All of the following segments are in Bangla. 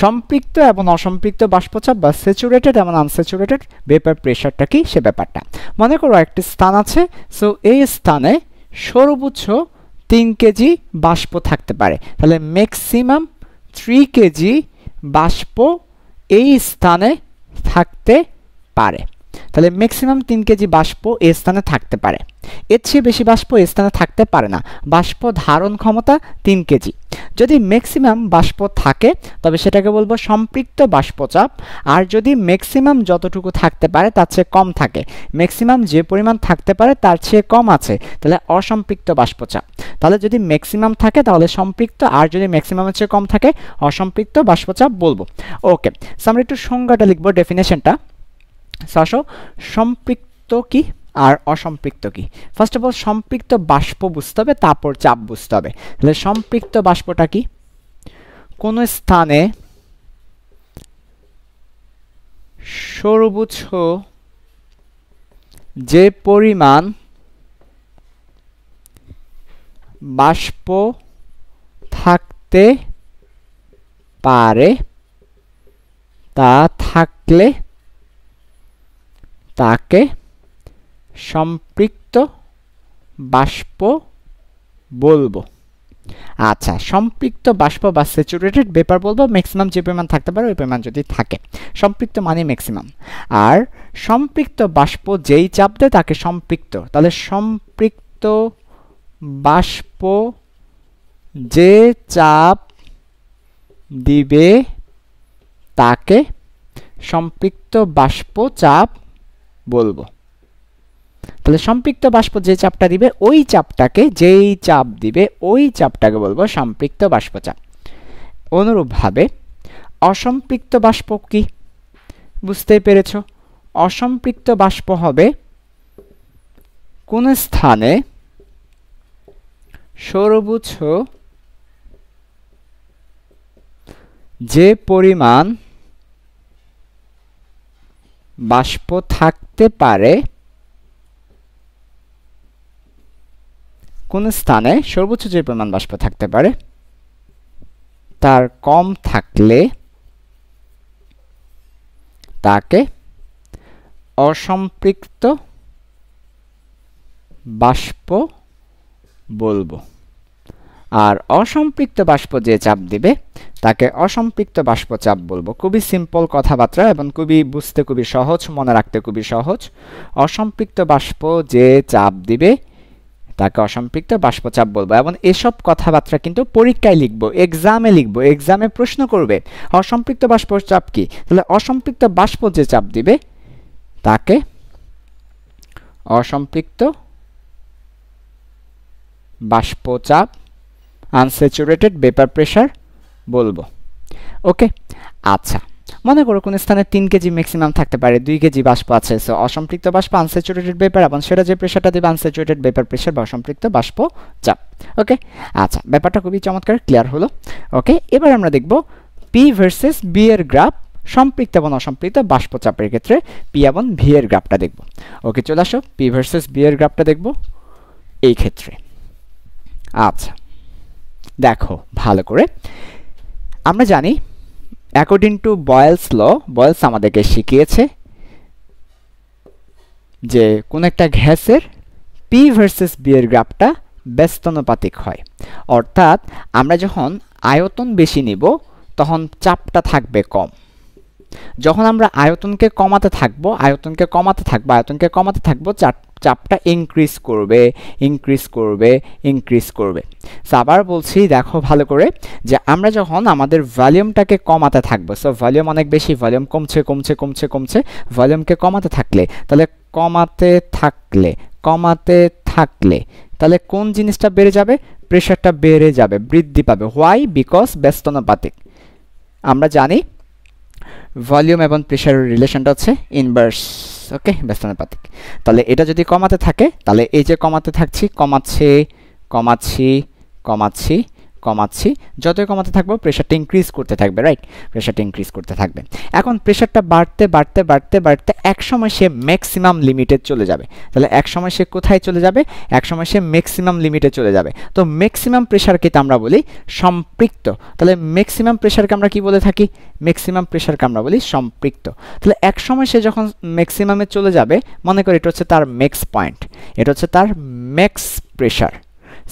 সম্পৃক্ত এবং অসম্পৃক্ত বাষ্পচাপ বা স্যাচুরেটেড এবং আনস্যাচুরেটেড ভেপার প্রেশারটা কি সে ব্যাপারটা মনে করো একটি স্থান আছে সো এই স্থানে সর্বোচ্চ তিন কেজি বাষ্প থাকতে পারে তাহলে ম্যাক্সিমাম থ্রি কেজি বাষ্প এই স্থানে থাকতে পারে তাহলে ম্যাক্সিমাম তিন কেজি বাষ্প এ স্থানে থাকতে পারে এর চেয়ে বেশি বাষ্প এ স্থানে থাকতে পারে না বাষ্প ধারণ ক্ষমতা তিন কেজি যদি ম্যাক্সিমাম বাষ্প থাকে তবে সেটাকে বলবো সম্পৃক্ত বাষ্পচাপ আর যদি ম্যাক্সিমাম যতটুকু থাকতে পারে তার চেয়ে কম থাকে ম্যাক্সিমাম যে পরিমাণ থাকতে পারে তার চেয়ে কম আছে তাহলে অসম্পৃক্ত বাষ্পচাপ তাহলে যদি ম্যাক্সিমাম থাকে তাহলে সম্পৃক্ত আর যদি ম্যাক্সিমামের চেয়ে কম থাকে অসম্পৃক্ত বাষ্পচাপ বলবো ওকে সামনে একটু সংজ্ঞাটা লিখবো ডেফিনেশনটা শ্বাসও সম্পৃক্ত কি আর অসম্পৃক্ত কি ফার্স্ট অফ অল সম্পৃক্ত বাষ্প বুঝতে হবে তারপর চাপ বুঝতে হবে তাহলে সম্পৃক্ত বাষ্পটা কি কোন স্থানে সরবুচ্ছ যে পরিমাণ বাষ্প থাকতে পারে তা থাকলে তাকে সম্পৃক্ত বাষ্প বলবো আচ্ছা সম্পৃক্ত বাষ্প বা স্যাচুরেটেড ভেপার বলবো ম্যাক্সিমাম যে পরিমাণ থাকতে পারে ওই পরিমাণ যদি থাকে সম্পৃক্ত মানে ম্যাক্সিমাম আর সম্পৃক্ত বাষ্প যেই চাপ দেয় তাকে সম্পৃক্ত তাহলে সম্পৃক্ত বাষ্প যে চাপ দিবে তাকে সম্পৃক্ত বাষ্প চাপ বলবো তাহলে সম্পৃক্ত বাষ্প যে চাপটা দিবে ওই চাপটাকে যেই চাপ দিবে ওই চাপটাকে বলবো সম্পৃক্ত বাষ্প চাপ অনুরূপভাবে অসম্পৃক্ত বাষ্প কি বুঝতে পেরেছ অসম্পৃক্ত বাষ্প হবে কোন স্থানে সর্বোচ্চ যে পরিমাণ বাষ্প থাক থাকতে পারে কোন স্থানে সর্বোচ্চ যে পরিমাণ বাষ্প থাকতে পারে তার কম থাকলে তাকে অসম্পৃক্ত বাষ্প বলবো আর অসম্পৃক্ত বাষ্প যে চাপ দিবে তাকে অসম্পৃক্ত বাষ্প চাপ বলবো খুবই সিম্পল কথাবার্তা এবং খুবই বুঝতে খুবই সহজ মনে রাখতে খুবই সহজ অসম্পৃক্ত বাষ্প যে চাপ দিবে তাকে অসম্পৃক্ত বাষ্পচাপ বলবো এবং এসব কথাবার্তা কিন্তু পরীক্ষায় লিখবো এক্সামে লিখবো এক্সামে প্রশ্ন করবে অসম্পৃক্ত বাষ্প চাপ কি তাহলে অসম্পৃক্ত বাষ্প যে চাপ দিবে তাকে অসম্পৃক্ত বাষ্পচাপ আনস্যাচুরেটেড ভেপার প্রেশার বলবো ওকে আচ্ছা মনে করো কোন স্থানে তিন কেজি ম্যাক্সিমাম থাকতে পারে দুই কেজি বাষ্প আছে সো অসম্পৃক্ত বাষ্প আনস্যাচুরেটেড ভেপার এবং সেটা যে প্রেশারটা দেবে আনস্যাচুরেটেড ভেপার প্রেশার বা অসম্পৃক্ত বাষ্প চাপ ওকে আচ্ছা ব্যাপারটা খুবই চমৎকার ক্লিয়ার হলো ওকে এবার আমরা দেখব পি ভার্সেস বি এর গ্রাফ সম্পৃক্ত এবং অসম্পৃক্ত বাষ্প চাপের ক্ষেত্রে পি এবং ভি এর গ্রাফটা দেখব ওকে চলে আসো পি ভার্সেস বি এর গ্রাফটা দেখব এই ক্ষেত্রে আচ্ছা দেখো ভালো করে আমরা জানি অ্যাকর্ডিং টু বয়েলস ল বয়েলস আমাদেরকে শিখিয়েছে যে কোন একটা গ্যাসের পি ভার্সেস বি এর গ্রাফটা ব্যস্তনুপাতিক হয় অর্থাৎ আমরা যখন আয়তন বেশি নিব তখন চাপটা থাকবে কম যখন আমরা আয়তনকে কমাতে থাকবো আয়তনকে কমাতে থাকবো আয়তনকে কমাতে থাকবো চার চাপটা ইনক্রিজ করবে ইনক্রিজ করবে ইনক্রিজ করবে সো আবার বলছি দেখো ভালো করে যে আমরা যখন আমাদের ভলিউমটাকে কমাতে থাকবো সো ভলিউম অনেক বেশি ভলিউম কমছে কমছে কমছে কমছে ভলিউমকে কমাতে থাকলে তাহলে কমাতে থাকলে কমাতে থাকলে তাহলে কোন জিনিসটা বেড়ে যাবে প্রেশারটা বেড়ে যাবে বৃদ্ধি পাবে হোয়াই বিকজ ব্যস্তনপাতিক আমরা জানি ভলিউম এবং প্রেশারের রিলেশনটা হচ্ছে ইনভার্স ওকে ব্যস্তানুপাতিক তাহলে এটা যদি কমাতে থাকে তাহলে এই যে কমাতে থাকছি কমাচ্ছি কমাচ্ছি কমাচ্ছি কমাচ্ছি যতই কমাতে থাকবো প্রেশারটা ইনক্রিজ করতে থাকবে রাইট প্রেশারটা ইনক্রিজ করতে থাকবে এখন প্রেশারটা বাড়তে বাড়তে বাড়তে বাড়তে একসময় সে ম্যাক্সিমাম লিমিটে চলে যাবে তাহলে একসময় সে কোথায় চলে যাবে একসময় সে ম্যাক্সিমাম লিমিটে চলে যাবে তো ম্যাক্সিমাম প্রেশারকে আমরা বলি সম্পৃক্ত তাহলে ম্যাক্সিমাম প্রেশারকে আমরা কি বলে থাকি ম্যাক্সিমাম প্রেশারকে আমরা বলি সম্পৃক্ত তাহলে একসময় সে যখন ম্যাক্সিমামে চলে যাবে মনে করি এটা হচ্ছে তার ম্যাক্স পয়েন্ট এটা হচ্ছে তার ম্যাক্স প্রেশার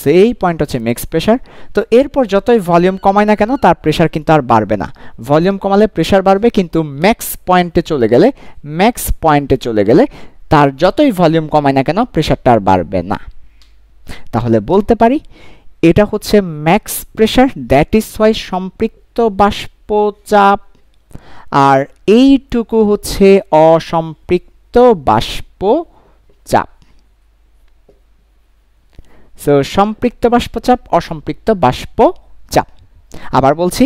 সো এই পয়েন্ট হচ্ছে ম্যাক্স প্রেশার তো এরপর যতই ভলিউম কমায় না কেন তার প্রেশার কিন্তু আর বাড়বে না ভলিউম কমালে প্রেশার বাড়বে কিন্তু ম্যাক্স পয়েন্টে চলে গেলে ম্যাক্স পয়েন্টে চলে গেলে তার যতই ভলিউম কমায় না কেন প্রেশারটা আর বাড়বে না তাহলে বলতে পারি এটা হচ্ছে max pressure that is Y সম্পৃক্ত বাষ্প চাপ আর এইটুকু হচ্ছে অসম্পৃক্ত বাষ্প সো সম্পৃক্ত বাষ্পচাপ অসম্পৃক্ত বাষ্পচাপ আবার বলছি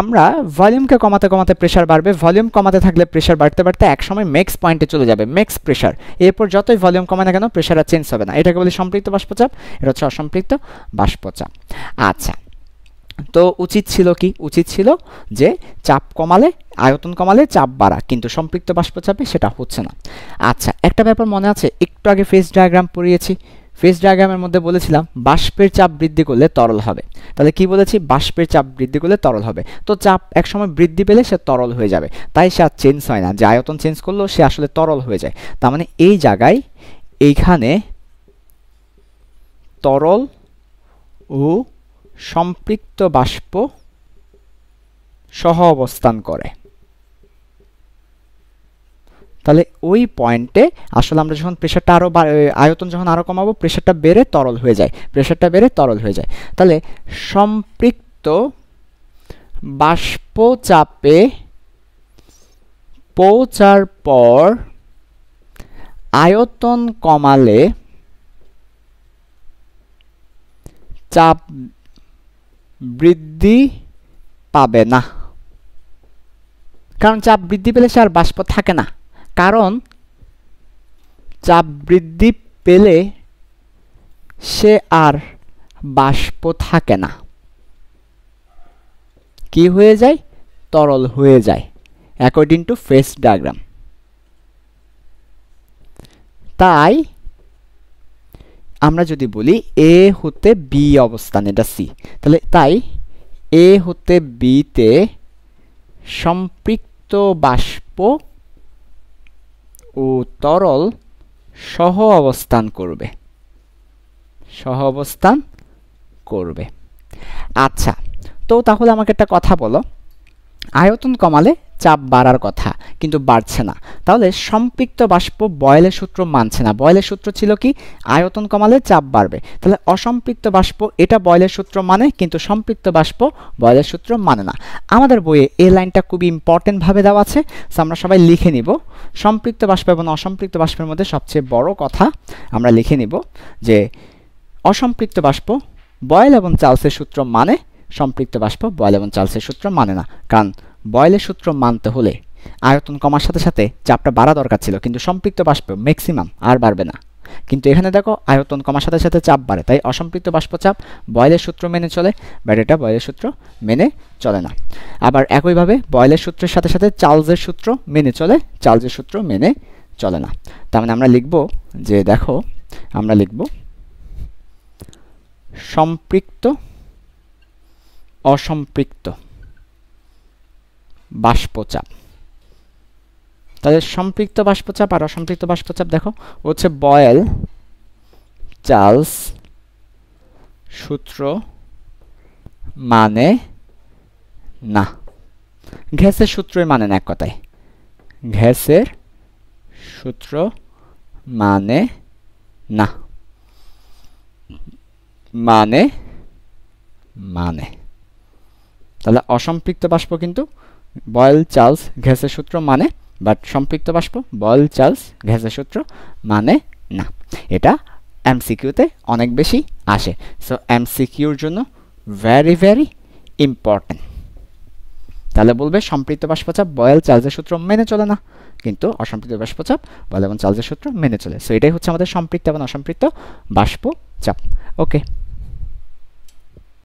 আমরা ভলিউমকে কমাতে কমাতে প্রেশার বাড়বে ভলিউম কমাতে থাকলে প্রেশার বাড়তে বাড়তে একসময় ম্যাক্স পয়েন্টে চলে যাবে ম্যাক্স প্রেশার এরপর যতই ভলিউম কমে না কেন প্রেশার আর চেঞ্জ হবে না এটাকে বলি সম্পৃক্ত বাষ্পচাপ এটা হচ্ছে অসম্পৃক্ত বাষ্পচাপ আচ্ছা তো উচিত ছিল কি উচিত ছিল যে চাপ কমালে আয়তন কমালে চাপ বাড়া কিন্তু সম্পৃক্ত বাষ্পচাপে সেটা হচ্ছে না আচ্ছা একটা ব্যাপার মনে আছে একটু আগে ফেস ডায়াগ্রাম পড়িয়েছি ফেস ডায়াগ্রামের মধ্যে বলেছিলাম বাষ্পের চাপ বৃদ্ধি করলে তরল হবে তাহলে কি বলেছি বাষ্পের চাপ বৃদ্ধি করলে তরল হবে তো চাপ একসময় বৃদ্ধি পেলে সে তরল হয়ে যাবে তাই সে আর চেঞ্জ হয় না যে আয়তন চেঞ্জ করলেও সে আসলে তরল হয়ে যায় তার মানে এই জায়গায় এইখানে তরল ও সম্পৃক্ত বাষ্প সহ অবস্থান করে তাহলে ওই পয়েন্টে আসলে আমরা যখন প্রেশারটা আরও আয়তন যখন আরও কমাবো প্রেশারটা বেড়ে তরল হয়ে যায় প্রেশারটা বেড়ে তরল হয়ে যায় তাহলে সম্পৃক্ত বাষ্পচাপে পৌঁছার পর আয়তন কমালে চাপ বৃদ্ধি পাবে না কারণ চাপ বৃদ্ধি পেলে সে আর বাষ্প থাকে না কারণ চাপ বৃদ্ধি পেলে সে আর বাষ্প থাকে না কি হয়ে যায় তরল হয়ে যায় অ্যাকর্ডিং টু ফেস ডায়াগ্রাম তাই আমরা যদি বলি এ হতে বি অবস্থান এটা সি তাহলে তাই এ হতে বিতে সম্পৃক্ত বাষ্প ও তরল সহ অবস্থান করবে সহ অবস্থান করবে আচ্ছা তো তাহলে আমাকে একটা কথা বলো আয়তন কমালে চাপ বাড়ার কথা কিন্তু বাড়ছে না তাহলে সম্পৃক্ত বাষ্প বয়লের সূত্র মানছে না বয়লের সূত্র ছিল কি আয়তন কমালে চাপ বাড়বে তাহলে অসম্পৃক্ত বাষ্প এটা বয়লের সূত্র মানে কিন্তু সম্পৃক্ত বাষ্প বয়লের সূত্র মানে না আমাদের বইয়ে এই লাইনটা খুবই ইম্পর্টেন্টভাবে দেওয়া আছে সো আমরা সবাই লিখে নিব সম্পৃক্ত বাষ্প এবং অসম্পৃক্ত বাষ্পের মধ্যে সবচেয়ে বড় কথা আমরা লিখে নিব যে অসম্পৃক্ত বাষ্প বয়েল এবং চার্লসের সূত্র মানে সম্পৃক্ত বাষ্প বয়েল এবং চার্লসের সূত্র মানে না কারণ বয়েলের সূত্র মানতে হলে আয়তন কমার সাথে সাথে চাপটা বাড়া দরকার ছিল কিন্তু সম্পৃক্ত বাষ্প ম্যাক্সিমাম আর বাড়বে না কিন্তু এখানে দেখো আয়তন কমার সাথে সাথে চাপ বাড়ে তাই অসম্পৃক্ত বাষ্পচাপ বয়েলের সূত্র মেনে চলে ব্যাটারিটা বয়েলের সূত্র মেনে চলে না আবার একইভাবে বয়েলের সূত্রের সাথে সাথে চার্লসের সূত্র মেনে চলে চার্লসের সূত্র মেনে চলে না তার মানে আমরা লিখব যে দেখো আমরা লিখব সম্পৃক্ত অসম্পৃক্ত বাষ্পচাপ তাদের সম্পৃক্ত বাষ্পচাপ আর অসম্পৃক্ত বাষ্পচাপ দেখো হচ্ছে বয়েল চার্লস সূত্র মানে না গ্যাসের সূত্রই মানে না এক কথায় গ্যাসের সূত্র মানে না মানে মানে তাহলে অসম্পৃক্ত বাষ্প কিন্তু বয়েল চার্লস ঘেসের সূত্র মানে বাট সম্পৃক্ত বাষ্প বয়েল চার্লস ঘেসের সূত্র মানে না এটা সিকিউতে অনেক বেশি আসে সো এমসিকিউর জন্য ভেরি ভেরি ইম্পর্ট্যান্ট তাহলে বলবে সম্পৃক্ত বাষ্পচাপ বয়েল চার্জের সূত্র মেনে চলে না কিন্তু অসম্পৃক্ত বাষ্পচাপ বয়েল এবং চার্জের সূত্র মেনে চলে সো এটাই হচ্ছে আমাদের সম্পৃক্ত এবং অসম্পৃক্ত বাষ্পচাপ ওকে